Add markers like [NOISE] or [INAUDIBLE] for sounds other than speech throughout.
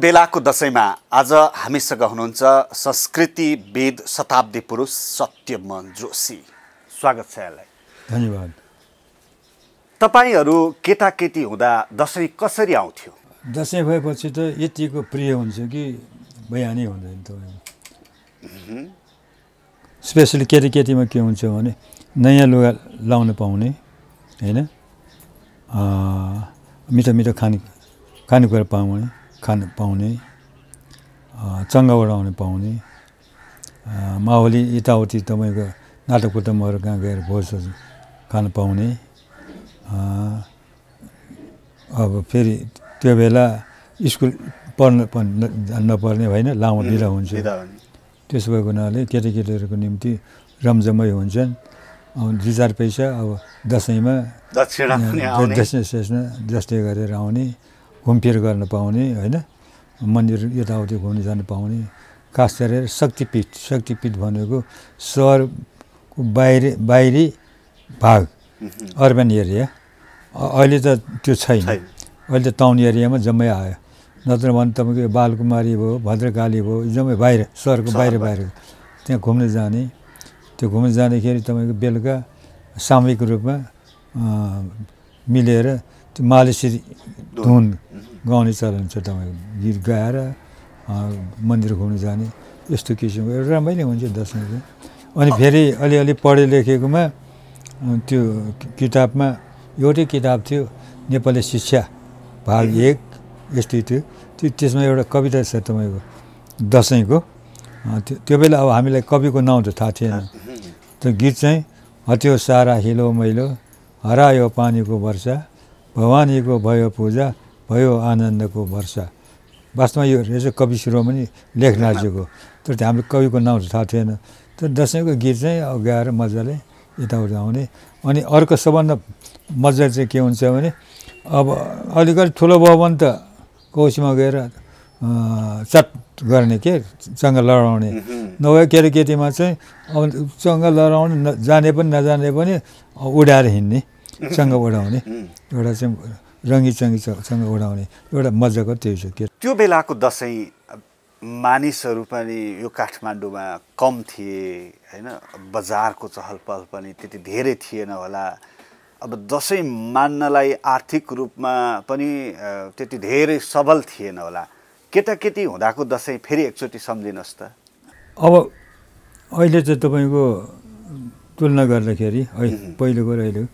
बेलाको दसैँमा आज हामीसँग हुनुहुन्छ संस्कृति वेद शताब्दी पुरुष सत्यमन जोशी स्वागत छ यहाँलाई धन्यवाद तपाईँहरू केटाकेटी हुँदा दसैँ कसरी आउँथ्यो दसैँ भएपछि त यतिको प्रिय हुन्छ कि बयानै हुँदैन तपाईँ स्पेसली केटाकेटीमा के हुन्छ भने नयाँ लुगा लाउन पाउने होइन मिठो मिठो खाने खानेकुरा पाउने खान पाउने चङ्गाबाट आउने पाउने माहौली यताउति तपाईँको नाटक कुटुम्बहरू कहाँ गएर भोजहरू खान पाउने अब फेरि त्यो बेला स्कुल पढ्न नपर्ने होइन लामो ढिलो हुन्छ त्यसो भएको हुनाले केटाकेटीहरूको निम्ति रमजमै हुन्छन् दुई चार पैसा अब दसैँमा दक्षिणा जस्तै गरेर आउने घुमफिर गर्न पाउने होइन मन्दिर यताउति घुम्न जान पाउने खास गरेर शक्तिपीठ शक्तिपीठ भनेको सहरको बाहिर बाहिरी भाग अर्बन एरिया अहिले त त्यो छैन अहिले त टाउन एरियामा जम्मै आयो नत्र भने तपाईँको बालकुमारी भयो भद्रकाली भयो जम्मै बाहिर सहरको बाहिर बाहिर त्यहाँ घुम्न जाने त्यो घुम्न जाँदाखेरि तपाईँको बेलुका सामूहिक रूपमा मिलेर त्यो मालेसी धुन गाउने चलन छ तपाईँको गीत गाएर मन्दिर घुम्नु जाने यस्तो किसिमको एउटा रमाइलो हुन्छ दसैँ चाहिँ अनि फेरि अलिअलि पढे लेखेकोमा त्यो किताबमा एउटै किताब थियो नेपाली शिक्षा भाग एक यस्तै थियो त्यो त्यसमा एउटा कविता छ तपाईँको दसैँको त्यो त्यो बेला अब हामीलाई कविको नाउँ त थाहा थिएन त्यो गीत चाहिँ हत्यो सारा हिलो मैलो हरायो पानीको वर्षा भवानीको भयो पूजा भयो आनन्दको वर्षा वास्तवमा यो रहेछ कवि शिरोमणि लेखनाथजीको तर त्यो हाम्रो कविको त थाहा थिएन तर दसैँको गीत चाहिँ गाएर मजाले यताउता आउने अनि अर्को सबभन्दा मजा चाहिँ के हुन्छ भने अब अलिकति ठुलो भयो भने त कौसीमा गएर चट गर्ने के चङ्गा लडाउने नभए केटाकेटीमा चाहिँ अब चङ्गा लडाउने जाने पनि नजाने पनि उडाएर हिँड्ने चङ्ग उडाउने एउटा चाहिँ रङ्गी चङ्गीसँग उडाउने एउटा मजाको त्यही छ के त्यो बेलाको दसैँ मानिसहरू पनि यो काठमाडौँमा कम थिए होइन बजारको चहल पहल पनि त्यति धेरै थिएन होला अब दसैँ मान्नलाई आर्थिक रूपमा पनि त्यति धेरै सबल थिएन होला केटाकेटी हुँदाको दसैँ फेरि एकचोटि सम्झिनुहोस् त अब अहिले चाहिँ तपाईँको तुलना गर्दाखेरि है पहिलेको र अहिलेको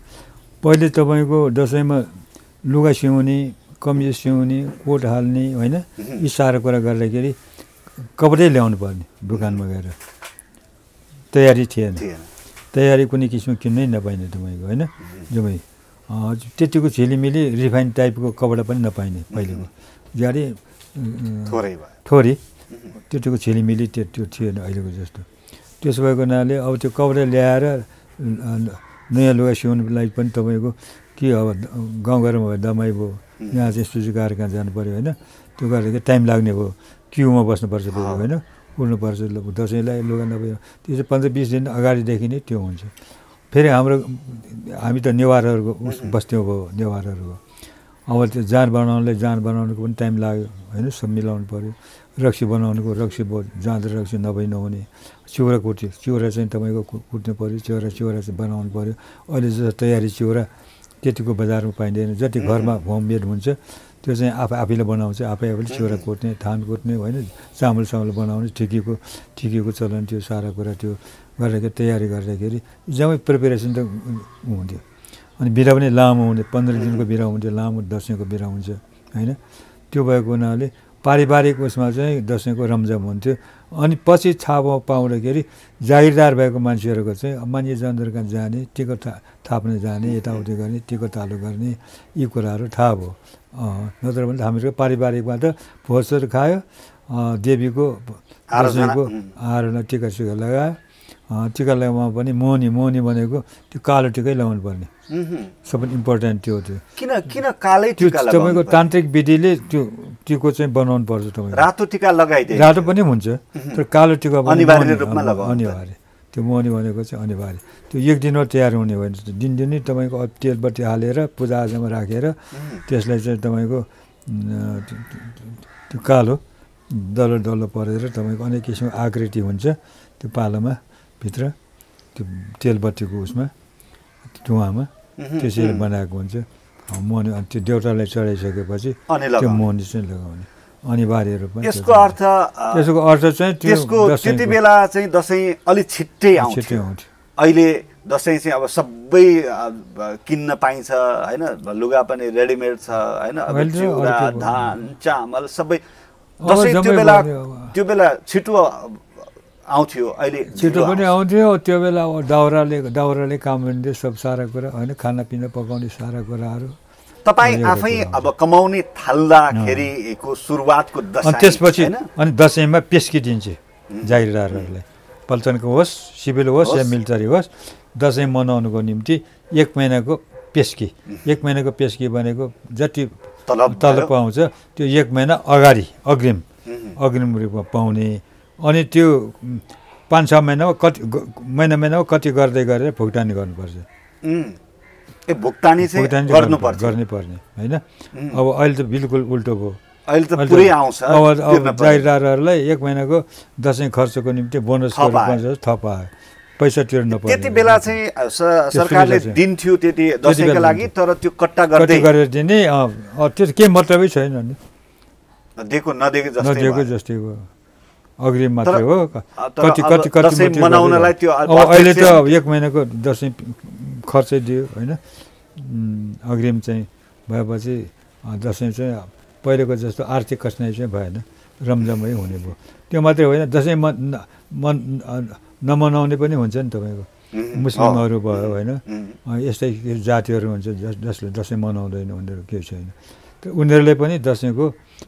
पहिले तपाईँको दसैँमा लुगा सिउने कमिज सिउने कोट हाल्ने होइन यी साह्रो कुरा गर्दाखेरि कपडै ल्याउनु पर्ने दोकानमा गएर तयारी थिएन तयारी कुनै किसिमको किन्नै नपाइने तपाईँको होइन जम्मै त्यतिको छिलिमिली रिफाइन टाइपको कपडा पनि नपाइने पहिलेको ज्यादै थोरै त्यतिको छिलिमिली त्यो त्यो थिएन अहिलेको जस्तो त्यसो भएको हुनाले अब त्यो कपडा ल्याएर नयाँ लुगा सिउनुको लागि पनि तपाईँको कि अब गाउँघरमा भयो दमाई भयो यहाँ चाहिँ यस्तो गाह्रो कहाँ जानु पऱ्यो होइन त्यो गर्दाखेरि टाइम लाग्ने भयो क्युमा बस्नुपर्छ फेरि होइन उड्नुपर्छ दसैँलाई लुगा नभयो त्यो चाहिँ पन्ध्र बिस दिन अगाडिदेखि नै त्यो हुन्छ फेरि हाम्रो हामी त नेवारहरूको उस बस्थ्यौँ भयो नेवारहरूको अब त्यो जान बनाउनलाई जान बनाउनुको पनि टाइम लाग्यो होइन सब मिलाउनु पऱ्यो रक्सी बनाउनुको रक्सी भयो जाँड रक्सी नभई नहुने चिउरा कुट्यो चिउरा चाहिँ तपाईँको कुट्नु पऱ्यो चिउरा चिउरा चाहिँ बनाउनु पऱ्यो अहिले जस्तो तयारी चिउरा त्यतिको बजारमा पाइँदैन जति घरमा होम मेड हुन्छ त्यो चाहिँ आफै आफैले बनाउँछ आफै आफैले चिउरा कुट्ने धान कुट्ने होइन चामल सामल बनाउने ठिकीको ठिकीको चलन थियो सारा कुरा त्यो गर्दाखेरि तयारी गर्दाखेरि जम्मै प्रिपेरेसन त हुन्थ्यो अनि बिरा पनि लामो हुने पन्ध्र दिनको बिरा हुन्थ्यो लामो दसैँको बिरा हुन्छ होइन त्यो भएको हुनाले पारिवारिक उसमा चाहिँ दसैँको रमझम हुन्थ्यो अनि पछि छाप पाउँदाखेरि जागिरदार भएको मान्छेहरूको चाहिँ मान्य जनताहरू जाने टिकट था थाप्न जाने यताउति गर्ने टिकट तालो गर्ने यी कुराहरू थाहा भयो नत्र भने हामीहरूको पारिवारिकमा त भोजहरू खायो देवीको आरोको आरोलाई टिका सिका लगायो टिका लगाउन पनि मोहनी मोहनी भनेको त्यो कालो टिकै लगाउनु पर्ने Mm-hmm. सबै इम्पोर्टेन्ट त्यो त्यो किन किन कालै त्यो तपाईँको तान्त्रिक विधिले त्यो टिको चाहिँ बनाउनु पर्छ तपाईँ रातो टिका लगाइदियो रातो पनि हुन्छ mm-hmm. तर कालो टिका अनिवार्य रूपमा अनिवार्य त्यो मनी भनेको चाहिँ अनिवार्य त्यो एक दिनमा तयार हुने होइन दिनदिनै तपाईँको तेलबत्ती हालेर पूजाआजामा राखेर mm-hmm. त्यसलाई चाहिँ तपाईँको त्यो कालो डल्लो डल्लो परेर तपाईँको अनेक किसिमको आकृति हुन्छ त्यो पालोमा भित्र त्यो तेलबत्तीको उसमा धुवामा त्यसरी बनाएको हुन्छ मुहानी त्यो देउतालाई चढाइसकेपछि त्यो मुहानी चाहिँ लगाउने अनिवार्य रूपमा यसको अर्थ त्यसको अर्थ चाहिँ त्यसको त्यति बेला चाहिँ दसैँ अलिक छिट्टै छिट्टै आउँथ्यो अहिले दसैँ चाहिँ अब सबै किन्न पाइन्छ होइन लुगा पनि रेडिमेड छ होइन धान चामल सबै दसैँ त्यो बेला त्यो बेला छिटो आउँथ्यो अहिले छिटो पनि आउँथ्यो त्यो बेला अब दाउराले दाउराले काम गर्ने सब सारा कुरा होइन खानापिना पकाउने सारा कुराहरू तपाईँ आफै अब कमाउने थाल्दाखेरिको सुरुवातको त्यसपछि अनि दसैँमा पेस्किदिन्छ जागिरदारहरूलाई पल्चनको होस् सिभिल होस् या मिलिटरी होस् दसैँ मनाउनुको निम्ति एक महिनाको पेस्की एक महिनाको पेस्की भनेको जति तलब तलब पाउँछ त्यो एक महिना अगाडि अग्रिम अग्रिम रूपमा पाउने अनि त्यो पाँच छ महिनामा कति महिना महिनामा कति गर्दै गरेर भुक्तानी गर्नुपर्छ ए भुक्तानी चाहिँ गर्नुपर्छ गर्नै पर्ने होइन अब अहिले त बिल्कुल उल्टो भयो अहिले त पुरै आउँछ अब जागिरदारहरूलाई एक महिनाको दसैँ खर्चको निम्ति बोनस रूपमा थप आयो पैसा तिर्नु पर्छ त्यति बेला चाहिँ सरकारले दिन्थ्यो त्यति दसैँको लागि तर त्यो कट्टा गर्दै गरेर दिने त्यो केही मतलबै छैन नि दिएको नदिएको जस्तै भयो अग्रिम मात्रै हो कति कति कति मनाउनलाई त्यो अहिले त एक महिनाको दसैँ खर्चै दियो होइन अग्रिम चाहिँ भएपछि दसैँ चाहिँ पहिलेको जस्तो आर्थिक कठिनाइ चाहिँ भएन रमझमै हुने भयो त्यो मात्रै होइन दसैँ मन मन नमनाउने पनि हुन्छ नि तपाईँको मुस्लिमहरू भयो होइन यस्तै जातिहरू हुन्छ जस जसले दसैँ मनाउँदैन उनीहरू केही छैन उनीहरूले पनि दसैँको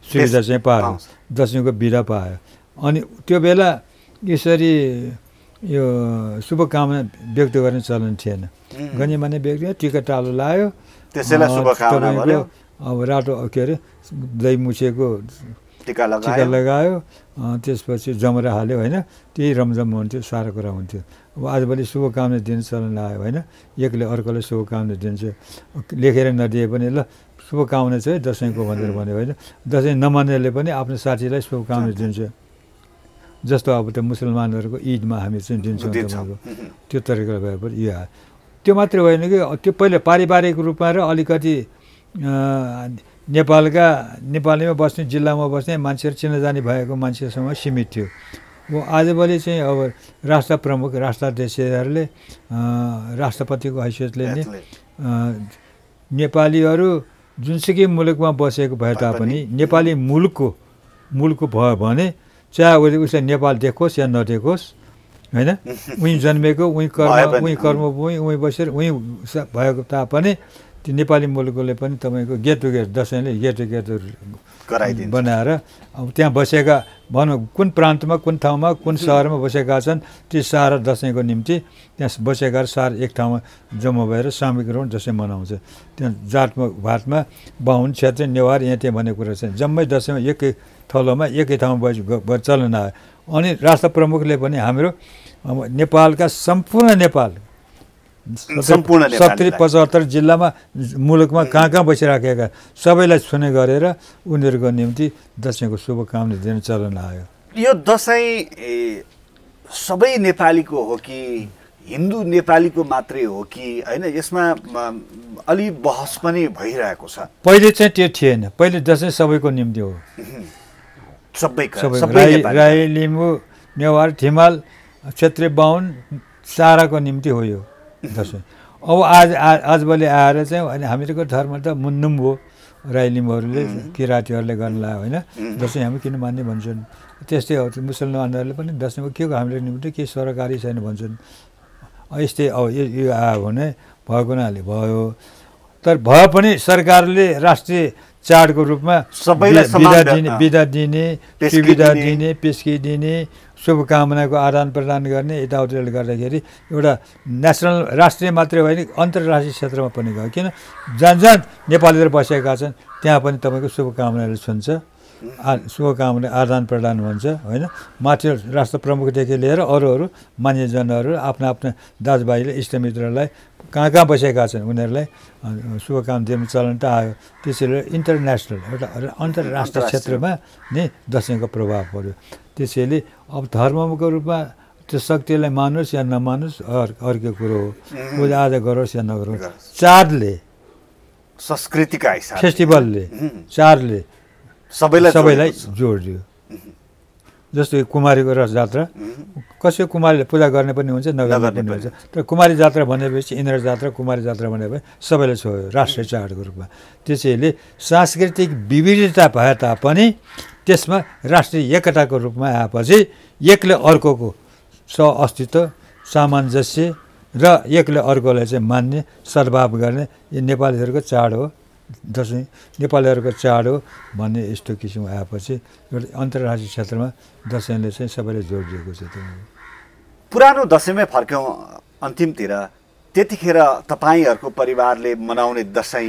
सुविधा चाहिँ पायो दसैँको बिदा पायो अनि त्यो बेला यसरी यो शुभकामना व्यक्त गर्ने चलन थिएन गन्यमान्य व्यक्ति टिका टालो लायो त्यसैलाई तपाईँको अब रातो के अरे दही मुछेको टिका लगायो त्यसपछि जमरा हाल्यो होइन त्यही रमझम हुन्थ्यो सारा कुरा हुन्थ्यो अब आजभोलि शुभकामना दिने चलन आयो होइन एकले अर्कोलाई शुभकामना दिन्छ लेखेर नदिए पनि ल शुभकामना चाहिँ दसैँको भनेर भन्यो होइन दसैँ नमान्नेले पनि आफ्नो साथीलाई शुभकामना दिन्छ जस्तो अब त्यो मुसलमानहरूको ईदमा हामी चाहिँ दिन्छौँ त्यो तरिकाले भए पनि यो त्यो मात्रै होइन कि त्यो पहिले पारिवारिक रूपमा र अलिकति नेपालका नेपालीमा बस्ने जिल्लामा बस्ने मान्छेहरू चिनाजानी भएको मान्छेसँग सीमित थियो अब आजभोलि चाहिँ अब राष्ट्र प्रमुख राष्ट्राध्यक्षहरूले राष्ट्रपतिको हैसियतले नै नेपालीहरू जुनसुकै मुलुकमा बसेको भए तापनि नेपाली मुलुकको मुलुकको भयो भने चाहे उसले उसले नेपाल देखोस् या नदेखोस् होइन उहीँ जन्मेको उहीँ कर्म उहीँ कर्म उहीँ उहीँ बसेर उहीँ भएको तापनि त्यो नेपाली मुलुकले पनि तपाईँको गेट टु गेट दसैँले गेट टु गेट बनाएर अब त्यहाँ बसेका भनौँ कुन प्रान्तमा कुन ठाउँमा कुन सहरमा बसेका छन् ती सारा दसैँको निम्ति त्यहाँ बसेका सार एक ठाउँमा जम्मा भएर सामूहिक रूपमा दसैँ मनाउँछ त्यहाँ जातमा भातमा बाहुन क्षेत्री नेवार यहाँ त्यहाँ भन्ने कुरा छ जम्मै दसैँमा एक थलोमा एकै ठाउँमा बस चलन आयो अनि राष्ट्र प्रमुखले पनि हाम्रो नेपालका सम्पूर्ण नेपाल सम्पूर्ण सत्तरी पचहत्तर जिल्लामा मुलुकमा कहाँ कहाँ बसिराखेका सबैलाई छुने गरेर उनीहरूको निम्ति दसैँको शुभकामना दिन चलन आयो यो दसैँ सबै नेपालीको हो कि हिन्दू नेपालीको मात्रै हो कि होइन यसमा अलि बहस पनि भइरहेको छ पहिले चाहिँ त्यो थिएन पहिले दसैँ सबैको निम्ति हो सबै सबै राई लिम्बू नेवार थिमाल क्षेत्रीय बाहुन चाराको निम्ति हो यो दसैँ अब आज आजभोलि आएर चाहिँ अनि हामीहरूको धर्म त मुन्नुम हो राई लिम्बूहरूले किराँतीहरूले गर्नु लाग्यो होइन दसैँ हामी किन मान्ने भन्छन् त्यस्तै हो मुसलमानहरूले पनि दसैँको के को हाम्रो निम्ति के सरकारी छैन भन्छन् यस्तै अब यो आयो भने भएको हुनाले भयो तर भए पनि सरकारले राष्ट्रिय चाडको रूपमा सबैलाई दिने बिदा दिने सुविधा दिने पेस्की दिने शुभकामनाको आदान प्रदान गर्ने यताउति गर्दाखेरि एउटा नेसनल राष्ट्रिय मात्रै होइन अन्तर्राष्ट्रिय क्षेत्रमा पनि गयो किन जहाँ जहाँ नेपालीहरू बसेका छन् त्यहाँ पनि तपाईँको शुभकामनाहरू सुन्छ आ शुभकामना आदान प्रदान हुन्छ होइन माथि राष्ट्र प्रमुखदेखि लिएर अरू अरू मान्यजनहरू आफ्ना आफ्ना दाजुभाइले इष्टमित्रलाई कहाँ कहाँ बसेका छन् उनीहरूलाई शुभकामना दिनु चलन त आयो त्यसैले इन्टरनेसनल एउटा अन्तर्राष्ट्रिय क्षेत्रमा नै दसैँको प्रभाव पऱ्यो त्यसैले अब धर्मको रूपमा त्यो शक्तिलाई मानोस् या नमानोस् अर्को अर्को कुरो हो पूजा आजा गरोस् या नगरोस् चारले संस्कृतिका हिसाब फेस्टिभलले चारले सबैलाई सबैलाई जोड दियो जस्तो कुमारीको रथ जात्रा कसै कुमारीले पूजा गर्ने पनि हुन्छ नगर्ने पनि हुन्छ तर कुमारी जात्रा भनेपछि इन्द्र जात्रा कुमारी जात्रा भनेपछि सबैले छोयो राष्ट्रिय चाडको रूपमा त्यसैले सांस्कृतिक विविधता भए तापनि त्यसमा राष्ट्रिय एकताको रूपमा आएपछि एकले अर्कोको स अस्तित्व सामञ्जस्य र एकले अर्कोलाई चाहिँ मान्ने सद्भाव गर्ने यो नेपालीहरूको चाड हो दसैँ नेपालीहरूको चाड हो भन्ने यस्तो किसिम आएपछि एउटा अन्तर्राष्ट्रिय क्षेत्रमा दसैँले चाहिँ सबैले जोड दिएको छ त्यो पुरानो दसैँमै फर्क्यौँ अन्तिमतिर त्यतिखेर तपाईँहरूको परिवारले मनाउने दसैँ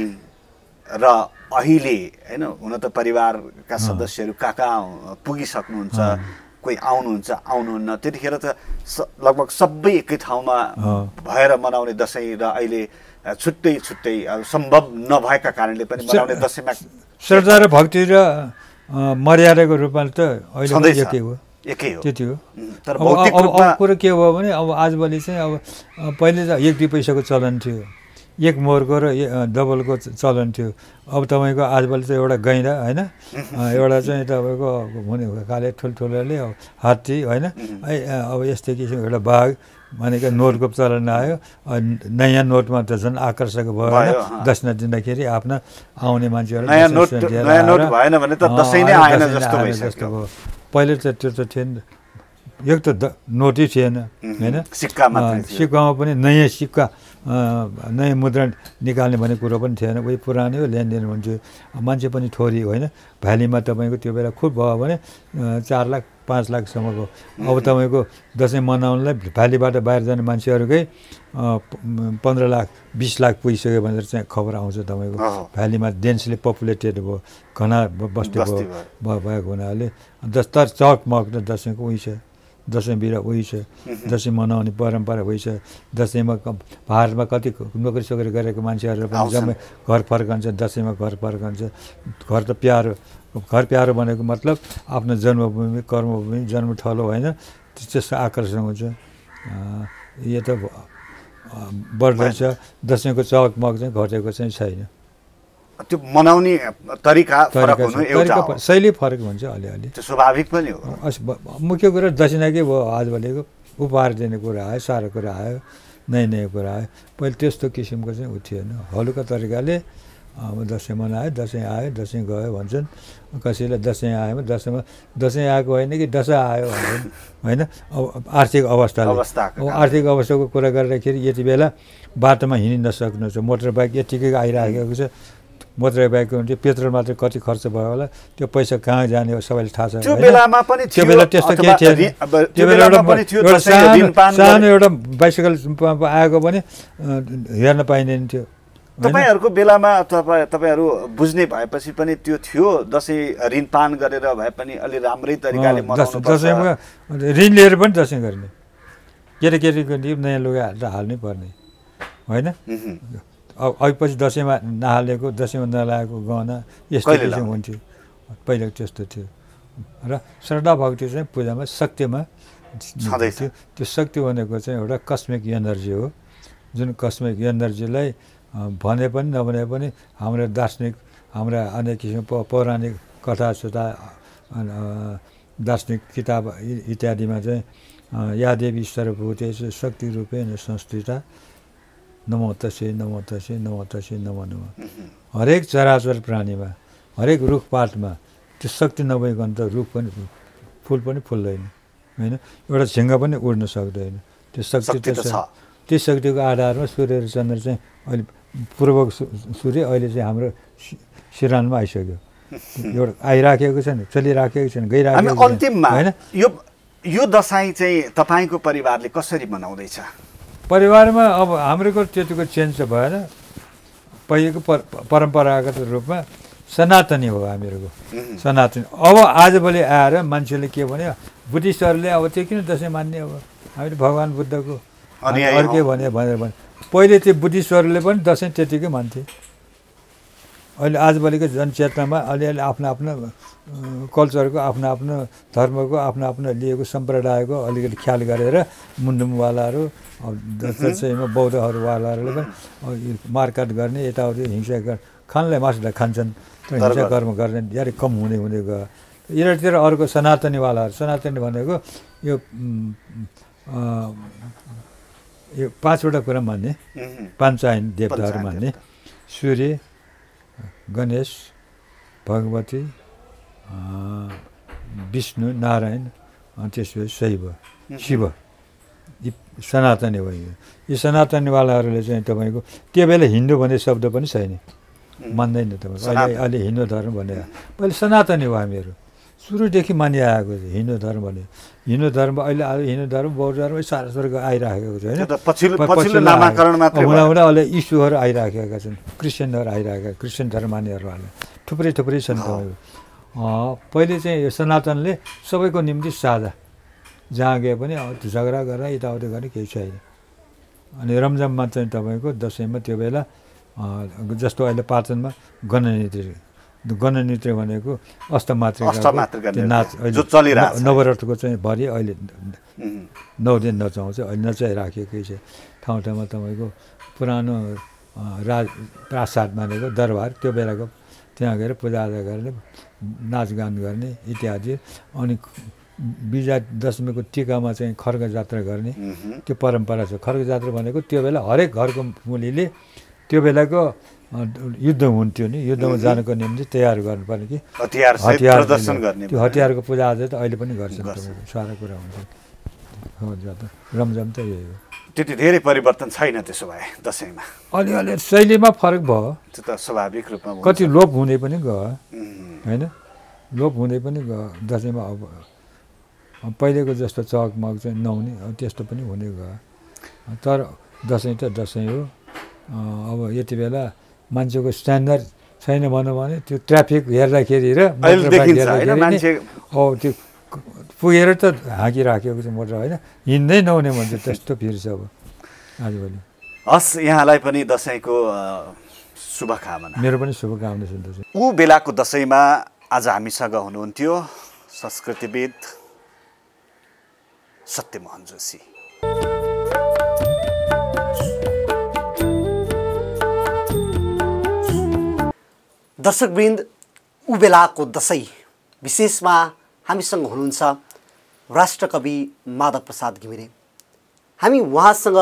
र अहिले होइन हुन त परिवारका सदस्यहरू कहाँ कहाँ पुगिसक्नुहुन्छ कोही आउनुहुन्छ आउनुहुन्न त्यतिखेर त लगभग सबै एकै ठाउँमा भएर मनाउने दसैँ र अहिले छुट्टै छुट्टै सम्भव नभएका कारणले पनि मनाउने दसैँमा श्रद्धा र भक्ति र मर्यादाको रूपमा त अहिले एकै हो एकै हो त्यति हो तर अब कुरो के हो भने अब आजभोलि चाहिँ अब पहिले त एक दुई पैसाको चलन थियो एक मोरको र डबलको चलन थियो अब तपाईँको आजभोलि त एउटा गैँडा होइन एउटा चाहिँ तपाईँको हुने काले ठुल्ठुलोले हात्ती होइन अब यस्तै किसिमको एउटा बाघ भनेको नोटको चलन आयो नयाँ नोटमा त झन् आकर्षक भयो दक्षिणा दिँदाखेरि आफ्ना आउने मान्छेहरू जस्तो भयो पहिले त त्यो त थिएन एक त नोटै थिएन होइन सिक्कामा पनि नयाँ सिक्का नयाँ मुद्रा निकाल्ने भन्ने कुरो पनि थिएन उही पुरानै हो लेनदेन हुन्छ मान्छे पनि थोरी होइन भ्यालीमा तपाईँको त्यो बेला खुब भयो भने चार लाख पाँच लाखसम्मको अब तपाईँको दसैँ मनाउनलाई भ्यालीबाट बाहिर जाने मान्छेहरूकै पन्ध्र लाख बिस लाख पुगिसक्यो भनेर चाहिँ खबर आउँछ तपाईँको भ्यालीमा डेन्सली पपुलेटेड भयो घना बस्ती भयो भएको हुनाले दस तर चकमक त दसैँको उयो छ दसैँ बिरा होइछ छ दसैँ मनाउने परम्परा उयो दसैँमा भारतमा कति नोकरी सोकरी गरेको मान्छेहरू पनि जम्मै घर फर्कन्छ दसैँमा घर फर्कन्छ घर त प्यारो घर प्यारो भनेको मतलब आफ्नो जन्मभूमि कर्मभूमि जन्म ठलो होइन त्यस्तो आकर्षण हुन्छ यो त बढ्दैछ दसैँको चहकमहक चाहिँ घटेको चाहिँ छैन त्यो मनाउने तरिका फरक हुनु एउटा शैली फरक हुन्छ अलिअलि त्यो स्वाभाविक पनि हो मुख्य कुरा दक्षिणाकै भयो आज भनेको उपहार दिने कुरा आयो साह्रो कुरा आयो नयाँ नयाँ कुरा आयो पहिले त्यस्तो किसिमको चाहिँ ऊ थिएन हलुका तरिकाले अब दसैँ मनायो दसैँ आयो दसैँ गयो भन्छन् कसैलाई दसैँ भने दसैँमा दसैँ आएको होइन कि दसैँ आयो भन्छन् होइन अब आर्थिक अवस्था अब आर्थिक अवस्थाको कुरा गर्दाखेरि यति बेला बाटोमा हिँडि नसक्नु छ मोटर बाइक यत्तिकै आइराखेको छ मोटरै बाइक हुन्थ्यो पेट्रोल मात्रै कति खर्च भयो होला त्यो पैसा कहाँ जाने हो सबैले थाहा छ त्यो बेला त्यस्तो केही थिएन त्यो बेला एउटा सानो एउटा बाइसाइकल आएको पनि हेर्न पाइँदैन थियो तपाईँहरूको बेलामा तपाईँ तपाईँहरू बुझ्ने भएपछि पनि त्यो थियो दसैँ ऋण पान गरेर भए पनि अलि राम्रै तरिकाले दसैँमा ऋण लिएर पनि दसैँ गर्ने केटाकेटीको नयाँ लुगा हाल्दा हाल्नै पर्ने होइन अघिपछि दसैँमा नहालेको दसैँमा नलाएको गहना यस्तो चाहिँ हुन्थ्यो पहिला त्यस्तो थियो र श्रद्धा भक्ति चाहिँ पूजामा शक्तिमा थियो त्यो शक्ति भनेको चाहिँ एउटा कस्मिक एनर्जी हो जुन कस्मिक एनर्जीलाई भने पनि नभने पनि हाम्रो दार्शनिक हाम्रा अनेक किसिम पौराणिक कथा सुता दार्शनिक किताब इत्यादिमा चाहिँ यादेवी सर्वभूते शक्ति रूपेण संस्थिता नमो तसे नमो तसे नमो तसे नमो नमो हरेक चराचर प्राणीमा हरेक रुखपातमा त्यो शक्ति नभइकन त रुख पनि फुल पनि फुल्दैन होइन एउटा झिङ्गा पनि उड्न सक्दैन त्यो शक्ति त छ त्यो शक्तिको आधारमा सूर्य र चन्द्र चाहिँ अहिले पूर्वको सूर्य अहिले चाहिँ हाम्रो सिरानमा आइसक्यो एउटा आइराखेको छ नि चलिराखेको छ नि गइराखेको होइन यो यो दसैँ चाहिँ तपाईँको परिवारले कसरी मनाउँदैछ परिवारमा अब हाम्रोको त्यतिको चेन्ज त भएन पहिलेको पर परम्परागत रूपमा सनातनी हो हामीहरूको सनातनी अब आजभोलि आएर मान्छेले के भन्यो बुद्धिस्टहरूले अब त्यो किन दसैँ मान्ने अब हामीले भगवान् बुद्धको अर्कै भने भनेर भने पहिले त्यो बुद्धिस्टहरूले पनि दसैँ त्यतिकै मान्थे अहिले आजभोलिको जनचेतनामा अलिअलि आफ्नो आफ्नो कल्चरको आफ्नो आफ्नो धर्मको आफ्नो आफ्नो लिएको सम्प्रदायको अलिकति ख्याल गरेर मुन्डुमवालाहरू दसैँमा बौद्धहरूवालाहरूले पनि मारकाट गर्ने यताउति हिंसा गर् खानलाई मासुलाई खान्छन् तर हिंसा कर्म गर्ने धेरै कम हुने हुने गयो यिनीहरूतिर अर्को सनातनीवालाहरू सनातनी भनेको यो यो पाँचवटा कुरा मान्ने पाँच चाहिँ देवताहरू मान्ने सूर्य गणेश भगवती विष्णु नारायण अनि त्यसपछि शैव शिव यी सनातनी यो यी सनातनीवालाहरूले चाहिँ तपाईँको त्यो बेला हिन्दू भन्ने शब्द पनि छैन मान्दैन तपाईँ अहिले अहिले हिन्दू धर्म भनेर पहिले सनातनी हो हामीहरू सुरुदेखि मानिआएको छ हिन्दू धर्म भने हिन्दू धर्म अहिले हिन्दू धर्म बौद्ध धर्म सारा स्वर्ग आइराखेको छ होइन हुँदा अहिले इस्युहरू आइराखेका छन् क्रिस्चियनहरू आइरहेका क्रिस्चियन धर्म मान्नेहरूलाई थुप्रै थुप्रै छन् तपाईँको पहिले चाहिँ यो सनातनले सबैको निम्ति साझा जहाँ गए पनि झगडा गरेर यताउति गर्ने केही छैन अनि रमजानमा चाहिँ तपाईँको दसैँमा त्यो बेला जस्तो अहिले पाचनमा गणनीति गणनृत्य भनेको मात्र नाच नवरथको चाहिँ भरि अहिले नौ दिन नचाउँछ अहिले नचाइराखेकै छ ठाउँ ठाउँमा तपाईँको पुरानो राज प्रासाद मानेको दरबार त्यो बेलाको त्यहाँ गएर पूजाआजा गर्ने नाचगान गर्ने इत्यादि अनि विजया दशमीको टिकामा चाहिँ खर्ग जात्रा गर्ने त्यो परम्परा छ खर्ग जात्रा भनेको त्यो बेला हरेक घरको मुलीले त्यो बेलाको युद्ध हुन्थ्यो नि युद्धमा जानुको निम्ति तयार गर्नुपर्ने कि हतियार प्रदर्शन गर्ने त्यो हतियारको पूजा आज त अहिले पनि गर्छ सारा कुरा हुन्छ रमझम त यही हो त्यति धेरै परिवर्तन छैन त्यसो भए दसैँमा अलिअलि शैलीमा फरक भयो त्यो त स्वाभाविक रूपमा कति लोप हुने पनि गयो होइन लोप हुँदै पनि गयो दसैँमा अब पहिलेको जस्तो चकमक चाहिँ नहुने त्यस्तो पनि हुने गयो तर दसैँ त दसैँ हो अब यति बेला मान्छेको स्ट्यान्डर्ड छैन भनौँ भने त्यो ट्राफिक हेर्दाखेरि र त्यो पुगेर त हाँकिराखेको छ मोटर होइन हिँड्दै नहुने मान्छे त्यस्तो फिर्छ अब आजभोलि हस् यहाँलाई पनि दसैँको शुभकामना मेरो पनि शुभकामना दसैँ ऊ बेलाको दसैँमा आज हामीसँग हुनुहुन्थ्यो संस्कृतिविद सत्यमोहन जोशी दर्शकवृन्द उबेलाको दसैँ विशेषमा हामीसँग हुनुहुन्छ राष्ट्रकवि माधव प्रसाद घिमिरे हामी उहाँसँग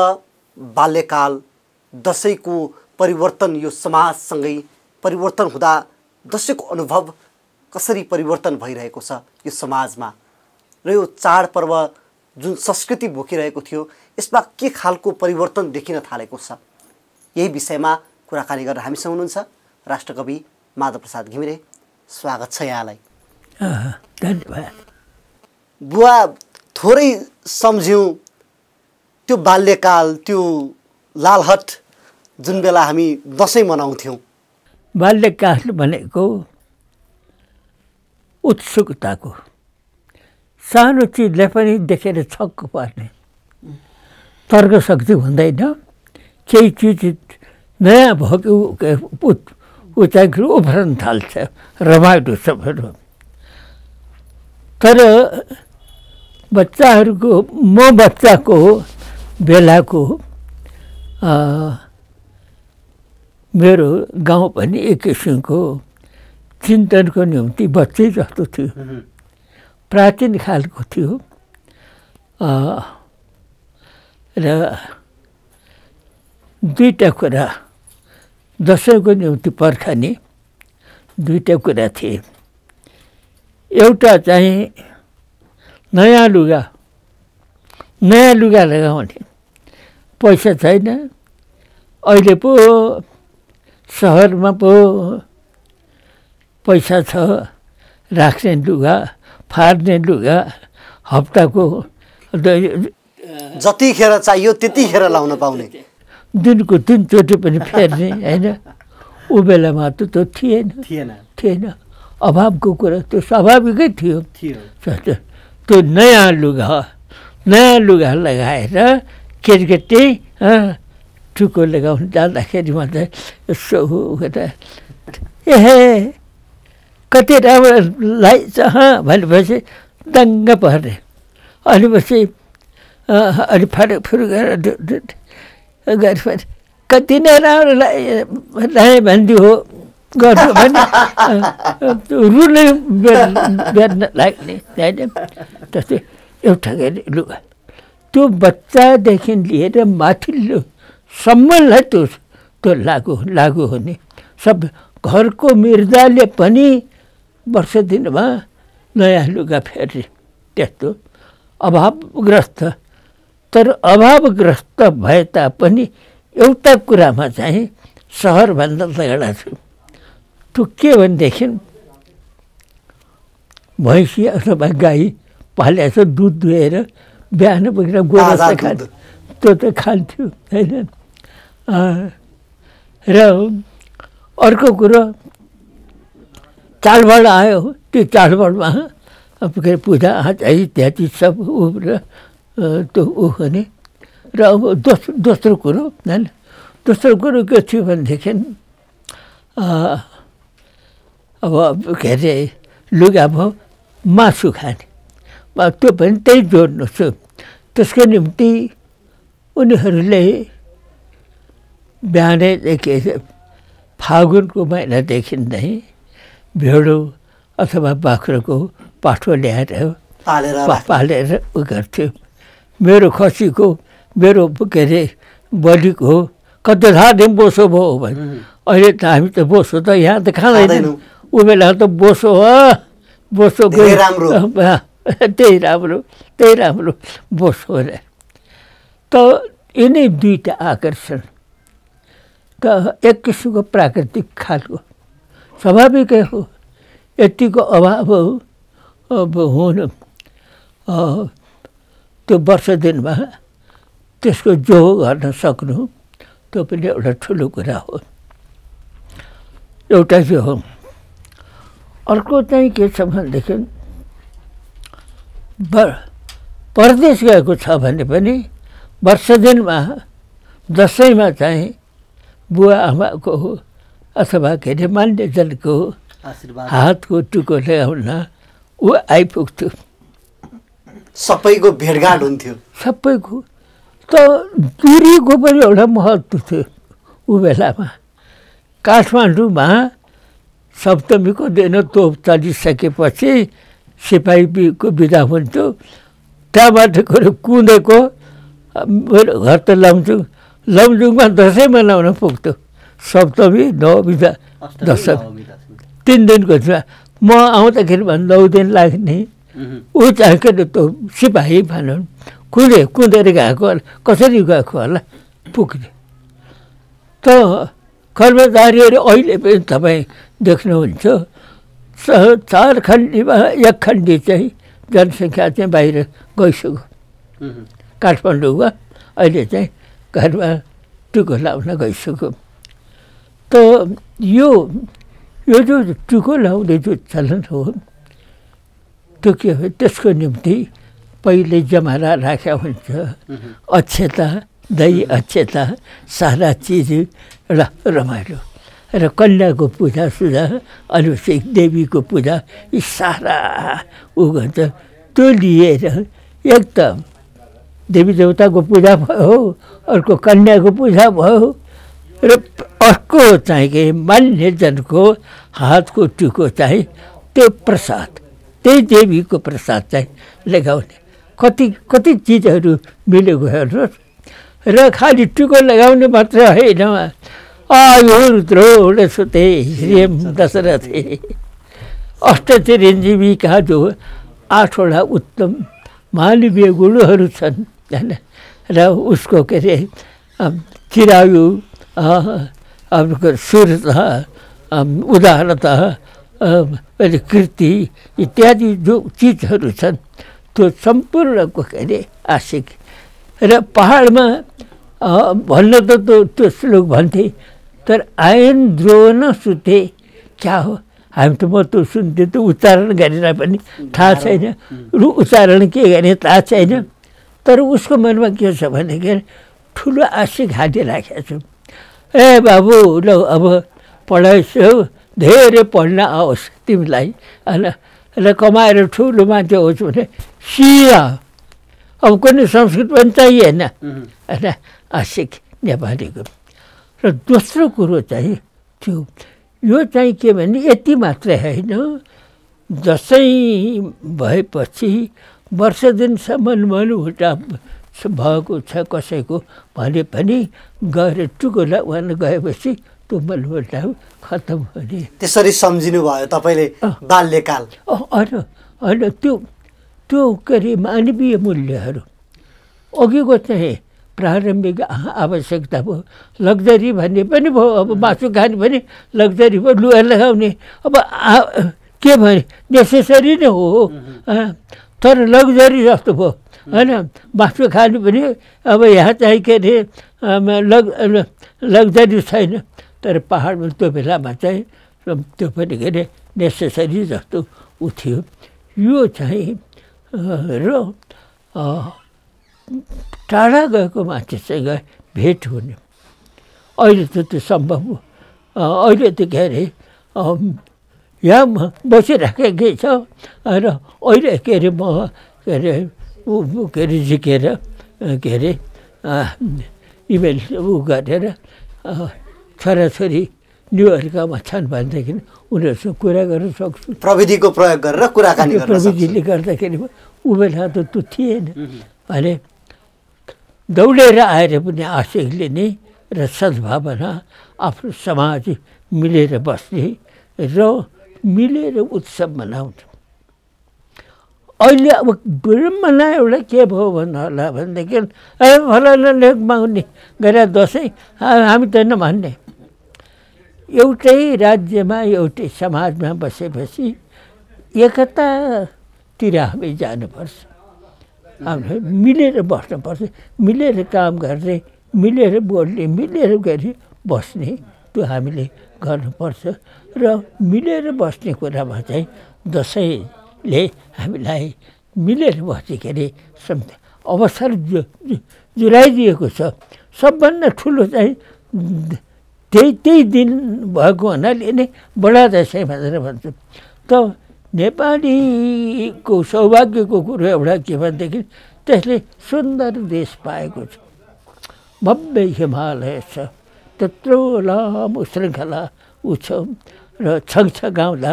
बाल्यकाल दसैँको परिवर्तन यो समाजसँगै परिवर्तन हुँदा दसैँको अनुभव कसरी परिवर्तन भइरहेको छ यो समाजमा र यो चाडपर्व जुन संस्कृति बोकिरहेको थियो यसमा के खालको परिवर्तन देखिन थालेको छ यही विषयमा कुराकानी गरेर हामीसँग हुनुहुन्छ राष्ट्रकवि प्रसाद घिमिरे स्वागत छ यहाँलाई धन्यवाद बुवा थोरै सम्झ्यौँ त्यो बाल्यकाल त्यो लालहट जुन बेला हामी दसैँ मनाउँथ्यौँ बाल्यकाल भनेको उत्सुकताको सानो चिजले पनि देखेर छक्क पर्ने तर्क शक्ति हुँदैन केही चिज नयाँ भएको ऊ त्यहाँदेखि उफ्रन थाल्छ रमाइलो सबहरू तर बच्चाहरूको म बच्चाको बेलाको मेरो गाउँ पनि एक किसिमको चिन्तनको निम्ति बच्चै जस्तो थियो प्राचीन खालको थियो र दुईवटा कुरा दसैँको निम्ति पर्खाने दुईवटा कुरा थिए एउटा चाहिँ नयाँ लुगा नयाँ लुगा लगाउने पैसा छैन अहिले पो सहरमा पो पैसा छ राख्ने लुगा फार्ने लुगा हप्ताको जतिखेर चाहियो त्यतिखेर लाउन पाउने दिनको तिनचोटि पनि फेर्ने होइन ऊ बेलामा त त्यो थिएन थिएन थिएन अभावको कुरा त्यो स्वाभाविकै थियो त्यो नयाँ लुगा नयाँ लुगा लगाएर केटकेटे टुको लगाउनु जाँदाखेरि मात्रै यसो एहे कति राम्रो लगाइन्छ भनेपछि दङ्ग पर्ने अनि पछि अनि फाटक फुरुक गरेर कति नै राम्रो राय भन्दी हो गर्नु भने रु नै बेर्न लाग्ने होइन त्यस्तै एउटा के अरे लुगा त्यो बच्चादेखि लिएर माथिल्लोसम्मलाई त्यो त्यो लागु लागु हुने सब घरको मिर्दाले पनि वर्ष दिनमा नयाँ लुगा फेर्ने त्यस्तो अभावग्रस्त तर अभावग्रस्त भए तापनि एउटा कुरामा चाहिँ सहरभन्दा तगडा छु त्यो के भनेदेखि भैँसी अथवा गाई पालेछ दुध दुहेर बिहान पुगेर गोरा त खा त्यो त खान्थ्यो होइन र अर्को कुरो चाडबाड आयो त्यो चाडबाडमा के अरे पूजा त्यहाँ सब उब्र त्यो ऊ हो नि र अब दोस दोस्रो कुरो होइन दोस्रो कुरो के थियो भनेदेखि अब के अरे लुगा भयो मासु खाने त्यो पनि त्यही जोड्नु छु त्यसको निम्ति उनीहरूले बिहानैदेखि फागुनको महिनादेखि नै भेडो अथवा बाख्राको पाठो ल्याएर पालेर उ गर्थ्यो मेरो खसीको मेरो के अरे बलिको हो कति थाहा बोसो भयो भने अहिले त हामी त बोसो त यहाँ त खाँदैन ऊ त बोसो हो बोसो राम्रो [LAUGHS] त्यही राम्रो त्यही राम्रो बोसो रे त यिनै दुईवटा आकर्षण त एक किसिमको प्राकृतिक खालको स्वाभाविकै हो यतिको अभाव हो अब हुन त्यो वर्ष दिनमा त्यसको जो गर्न सक्नु त्यो पनि एउटा ठुलो कुरा हो एउटा चाहिँ हो अर्को चाहिँ के छ भनेदेखि परदेश गएको छ भने पनि वर्ष दिनमा दसैँमा चाहिँ बुवा आमाको अथवा के अरे मान्यजनको हातको टुको ल्याउन ऊ आइपुग्थ्यो सबैको भेटघाट हुन्थ्यो सबैको त दुरीको पनि एउटा महत्त्व थियो ऊ बेलामा काठमाडौँमा सप्तमीको दिन तोप चलिसकेपछि सिपाहीको बिदा हुन्थ्यो त्यहाँबाट कुदेको मेरो घर त लमजुङ लमजुङमा दसैँ मनाउन पुग्थ्यो सप्तमी नवमी दशमी तिन दिनको थियो म आउँदाखेरि भन्दा नौ दिन लाग्ने ऊ त्यो सिपाही भनौँ कुदे कुदेर गएको होला कसरी गएको होला पुग्ने त कर्मचारीहरू अहिले पनि तपाईँ देख्नुहुन्छ चार खण्डीमा एक खण्डी चाहिँ जनसङ्ख्या चाहिँ बाहिर गइसक्यो काठमाडौँमा अहिले चाहिँ घरमा टुको लाउन गइसक्यो त यो यो जो टुको लाउने जो चलन हो त्यो के हो त्यसको निम्ति पहिले जमारा राखेको हुन्छ अक्षता दही अक्षता सारा चिज र रमाइलो र कन्याको पूजा सुझा अभिषेक देवीको पूजा यी सारा ऊ गर्छ त्यो लिएर एकदम देवी देवताको पूजा भयो अर्को कन्याको पूजा भयो र अर्को चाहिँ के मान्यजनको हातको टिको चाहिँ त्यो प्रसाद त्यही देवीको प्रसाद चाहिँ लगाउने कति कति चिजहरू मिलेको हेर्नुहोस् र खालि टुको लगाउने मात्र होइन आयु द्रोड सुते हिम दशरथे अष्टचिरञ्जीवीका जो आठवटा उत्तम मालवीय गुणहरू छन् होइन र उसको के अरे चिरायु सुरत उदाहरणत अहिले कृति इत्यादि जो चिजहरू छन् त्यो सम्पूर्णको के अरे आशिक र पहाडमा भन्न त त्यो श्लोक भन्थे तर आयन द्रोण सुते क्या हो हामी त म त सुन्थ्यो त उच्चारण गरेर पनि थाहा छैन रु उच्चारण के गरेँ थाहा छैन तर उसको मनमा के छ भनेदेखि ठुलो आशिक हालिराखेको छु ए बाबु ल अब पढाइ पढाइस धेरै पढ्न आओस् तिमीलाई होइन र कमाएर ठुलो मान्छे होस् भने सिया अब कुनै संस्कृत पनि चाहिएन होइन आशिक नेपालीको र दोस्रो कुरो चाहिँ त्यो यो चाहिँ के भने यति मात्रै होइन दसैँ भएपछि वर्ष दिनसम्म मलहुटा भएको छ कसैको भने पनि गएर टुकुला भन गएपछि टुम्बल हुर्काउ खत्तम हुने त्यसरी सम्झिनु भयो तपाईँले बाल्यकाल होइन होइन त्यो त्यो के अरे मानवीय मूल्यहरू अघिको चाहिँ प्रारम्भिक आवश्यकता भयो लग्जरी भन्ने पनि भयो अब मासु खाने पनि लग्जरी भयो लुगा लगाउने अब के भने नेसेसरी नै हो तर लग्जरी जस्तो भयो होइन मासु खानु पनि अब यहाँ चाहिँ के अरे लग लग्जरी छैन तर पाहाडमा त्यो बेलामा चाहिँ त्यो पनि के अरे नेसेसरी जस्तो ऊ थियो यो चाहिँ र टाढा गएको मान्छेसँग भेट हुने अहिले त त्यो सम्भव अहिले त के अरे यहाँ बसिराखेकै छ र अहिले के अरे म के अरे ऊ के अरे झिकेर के अरे इमेल ऊ गरेर छोराछोरी न्युहरूका छन् भनेदेखि उनीहरूसँग कुरा गर्न सक्छु प्रविधिको प्रयोग गरेर कुराकानी प्रविधिले गर्दाखेरि उमेरमा त त्यो थिएन भने दौडेर आएर पनि आशिकले नै र सद्भावना आफ्नो समाज मिलेर बस्ने र मिलेर उत्सव मनाउने अहिले अब विडम्बना एउटा के भयो भन्नुहोला भनेदेखि ए फलाना लेखमा हुने गएर दसैँ हामी त भन्ने एउटै राज्यमा एउटै समाजमा बसेपछि एकतातिर हामी जानुपर्छ हामीले मिलेर बस्नुपर्छ मिलेर काम गर्ने मिलेर बोल्ने मिलेर गरी बस्ने त्यो हामीले गर्नुपर्छ र मिलेर बस्ने कुरामा चाहिँ दसैँ ले हामीलाई मिलेर बस्ने के अरे अवसर जु जुराइदिएको छ सबभन्दा ठुलो चाहिँ त्यही त्यही दिन भएको हुनाले नै बडा दसैँ भनेर भन्छ त नेपालीको सौभाग्यको कुरो एउटा के भनेदेखि त्यसले सुन्दर देश पाएको छ भव्य हिमालय छ त्यत्रो लामो श्रृङ्खला छ र गाउँदा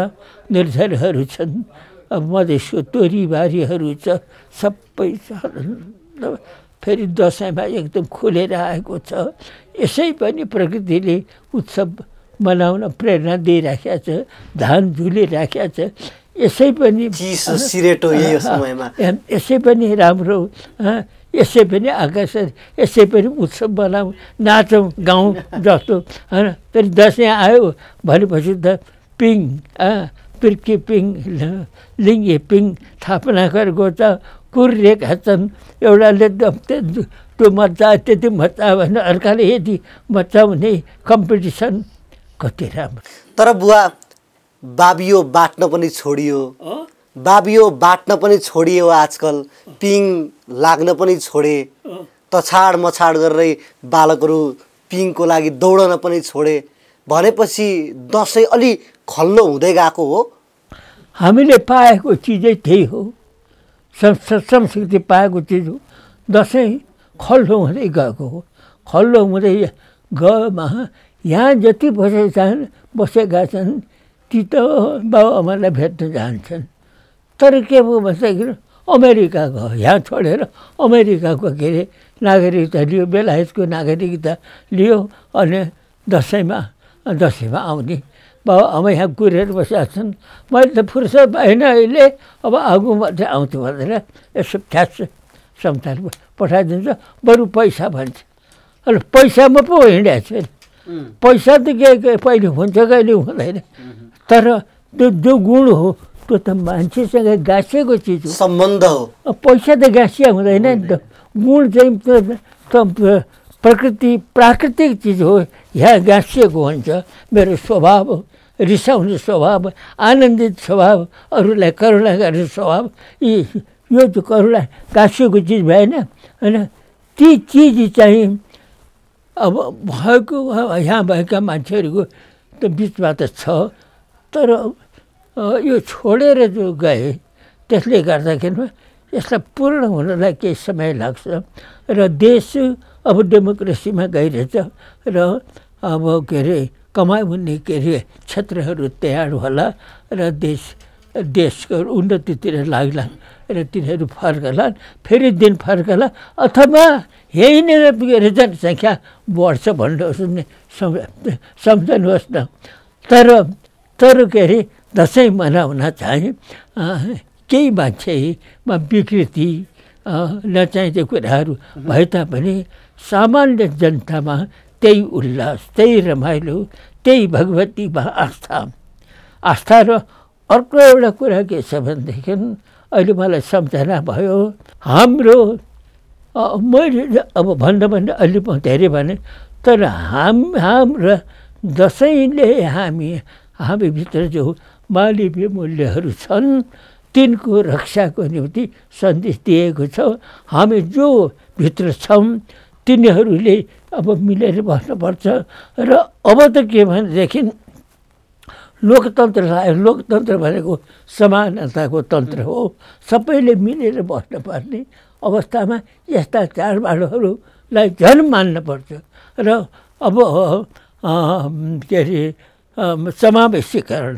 निर्झरहरू छन् अब मधेसको तोरीबारीहरू छ सबै छ फेरि दसैँमा एकदम खुलेर आएको छ यसै पनि प्रकृतिले उत्सव मनाउन प्रेरणा दिइराखेका छ धान झुलिराखेका छ यसै पनि सिरेटो यसै पनि राम्रो यसै पनि आकाश यसै पनि उत्सव मनाउँ नाचौँ गाउँ जस्तो होइन फेरि दसैँ आयो भनेपछि त पिङ तुर्की पिङ लिङ्गे पिङ छ त कुरिरहेका छन् एउटाले त्यो मजा त्यति मजा भने अर्काले यदि मजा हुने कम्पिटिसन कति राम्रो तर बुवा बाबियो बाट्न पनि छोडियो बाबियो बाट्न पनि छोडियो आजकल पिङ लाग्न पनि छोडे तछाड मछाड गरेरै बालकहरू पिङको लागि दौडन पनि छोडे भनेपछि दसैँ अलि खल्लो हुँदै गएको हो हामीले पाएको चिजै त्यही हो संस्कृति पाएको चिज हो दसैँ खल्लो हुँदै गएको हो खल्लो हुँदै गएमा यहाँ जति बसेका छन् बसेका छन् ती त बाबुआमालाई भेट्न जान्छन् तर के भयो भन्दाखेरि अमेरिका गयो यहाँ छोडेर अमेरिकाको के अरे नागरिकता लियो बेलायतको नागरिकता लियो अनि दसैँमा दसैँमा आउने बाबा आमा यहाँ कुरेर बसिरहेको छन् मैले त फुर्सद भएन अहिले अब आगो मात्रै आउँछु भनेर यसो ख्यास संसार पठाइदिन्छ बरु पैसा भन्छ अहिले पैसामा पो हिँडेको छु पैसा त के पहिले हुन्छ कहिले हुँदैन तर त्यो जो गुण हो त्यो त मान्छेसँग गाँसिएको चिज हो सम्बन्ध हो पैसा त गाँसिया हुँदैन नि त गुण चाहिँ त प्रकृति प्राकृतिक चिज हो यहाँ गाँसिएको हुन्छ मेरो स्वभाव रिसाउने स्वभाव आनन्दित स्वभाव अरूलाई करुणा गर्ने स्वभाव यी यो त करुणा गाँसिएको चिज भएन होइन ती चिज चाहिँ अब भएको यहाँ भएका मान्छेहरूको त बिचमा त छ तर यो छोडेर जो गए त्यसले गर्दाखेरिमा यसलाई पूर्ण हुनलाई केही समय लाग्छ र देश अब डेमोक्रेसीमा गइरहेछ र अब के अरे कमाइ हुने के अरे क्षेत्रहरू तयार होला र देश देशको उन्नतितिर लाग्लान् र तिनीहरू फर्कलान् फेरि दिन फर्कला अथवा यही यहीँनिर के अरे जनसङ्ख्या बढ्छ भनेर सम्झनुहोस् न तर तर के अरे दसैँ मनाउन चाहिँ केही मान्छेमा विकृति नचाहिँ त्यो कुराहरू भए तापनि सामान्य जनतामा त्यही उल्लास त्यही रमाइलो त्यही भगवतीमा आस्था आस्था र अर्को एउटा कुरा के छ भनेदेखि अहिले मलाई सम्झना भयो हाम्रो मैले अब भन्दा भन्दा अहिले म धेरै भने तर हाम हाम्रा दसैँले हामी हामीभित्र जो मानवीय मूल्यहरू छन् तिनको रक्षाको निम्ति सन्देश दिएको छ हामी जो भित्र छौँ तिनीहरूले अब मिलेर बस्नुपर्छ र अब त के भनेदेखि लोकतन्त्र लोकतन्त्र भनेको समानताको तन्त्र हो सबैले मिलेर बस्नुपर्ने अवस्थामा यस्ता चाडबाडहरूलाई झन् मान्नुपर्छ र अब के अरे समावेशीकरण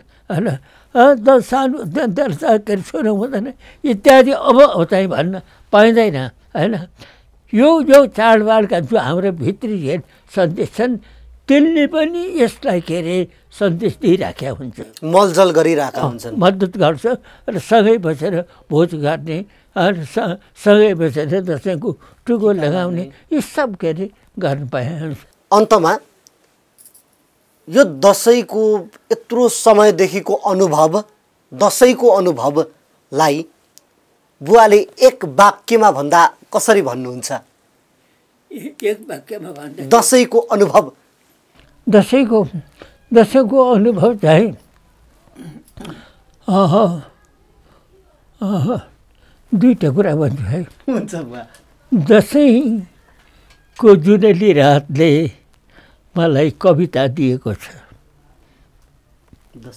होइन सानो दर्शा छोरा हुँदैन इत्यादि अब चाहिँ भन्न पाइँदैन होइन यो यो चाडबाडका जो हाम्रो भित्री हेड सन्देश छन् त्यसले पनि यसलाई के अरे सन्देश दिइराखेका हुन्छ मलजल गरिरहेका हुन्छ मद्दत गर्छ र सँगै बसेर भोज गर्ने सँगै बसेर दसैँको टुगो लगाउने यो सब के अरे गर्नु पाए अन्तमा यो दसैँको यत्रो समयदेखिको अनुभव दसैँको अनुभवलाई बुवाले एक वाक्यमा भन्दा कसरी भन्नुहुन्छ एक वाक्यमा भन्दा दसैँको अनुभव दसैँको दसैँको अनुभव चाहिँ दुईवटा कुरा भन्छु है हुन्छ दसैँको जुनेली रातले मलाई कविता दिएको छ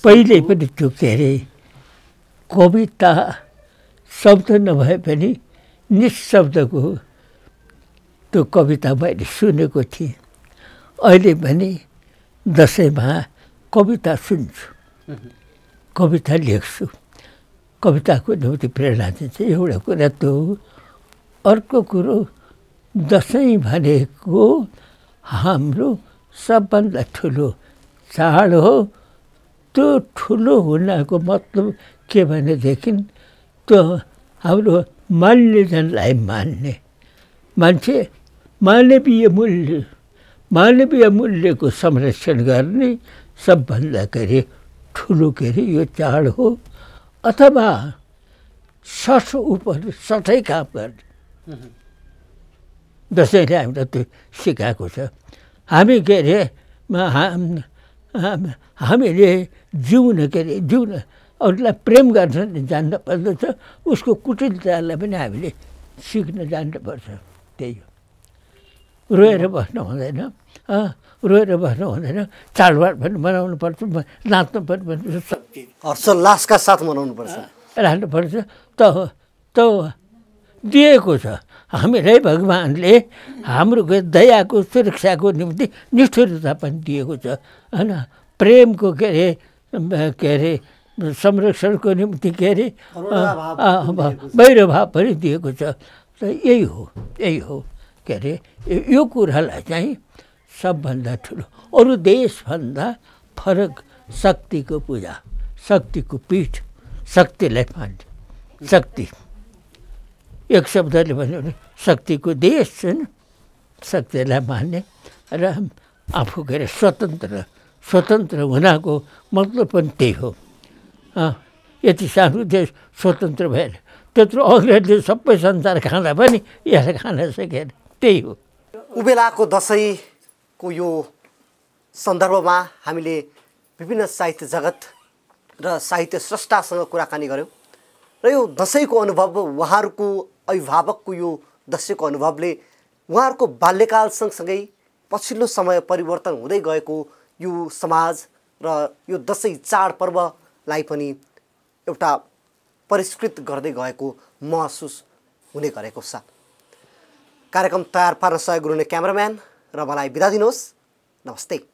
पहिले पनि त्यो के अरे कविता शब्द नभए पनि निशब्दको त्यो कविता मैले सुनेको थिएँ अहिले पनि दसैँमा कविता सुन्छु कविता लेख्छु कविताको निम्ति प्रेरणा दिन्छ एउटा कुरा त्यो अर्को कुरो दसैँ भनेको हाम्रो सबभन्दा ठुलो चाड हो त्यो ठुलो हुनको मतलब के भनेदेखि त्यो हाम्रो मान्यजनलाई मान्ने मान्छे मानवीय मूल्य मानवीय मूल्यको संरक्षण गर्ने सबभन्दा के अरे ठुलो के अरे यो चाड हो अथवा सस उप सठै काम गर्ने दसैँले हामीलाई त्यो सिकाएको छ हामी के अरे हामीले जिउन के अरे जिउन अरूलाई प्रेम नि जान्न पर्दछ उसको कुटिलतालाई पनि हामीले सिक्न जान्नुपर्छ त्यही हो रोएर बस्नु हुँदैन रोएर बस्नु हुँदैन चाडबाड पनि मनाउनु पर्छ नाच्नु पनि पर्छ हर्षोल्लासका साथ मनाउनु पर्छ राख्नुपर्छ त त दिएको छ हामीलाई भगवान्ले हाम्रो दयाको सुरक्षाको निम्ति निष्ठुरता पनि दिएको छ होइन प्रेमको के अरे के अरे संरक्षणको निम्ति के अरे भाव पनि दिएको छ र यही हो यही हो के अरे यो कुरालाई चाहिँ सबभन्दा ठुलो अरू देशभन्दा फरक शक्तिको पूजा शक्तिको पीठ शक्तिलाई मान्छ शक्ति एक शब्दले भन्यो भने शक्तिको देश छन् शक्तिलाई मान्ने र आफू के अरे स्वतन्त्र स्वतन्त्र हुनाको मतलब पनि त्यही हो यति सानो देश स्वतन्त्र भएर त्यत्रो अङ्ग्रेजले सबै संसार खाँदा पनि यहाँ खान सकेन त्यही हो उबेलाको दसैँको यो सन्दर्भमा हामीले विभिन्न साहित्य जगत र साहित्य स्रष्टासँग कुराकानी गऱ्यौँ र यो दसैँको अनुभव उहाँहरूको अभिभावकको यो दसैँको अनुभवले उहाँहरूको बाल्यकाल सँगसँगै पछिल्लो समय परिवर्तन हुँदै गएको यो समाज र यो दसैँ चाडपर्व लाई पनि एउटा परिष्कृत गर्दै गएको महसुस हुने गरेको छ कार्यक्रम तयार पार्न सहयोग गर्नुहुने क्यामराम्यान र मलाई बिदा दिनुहोस् नमस्ते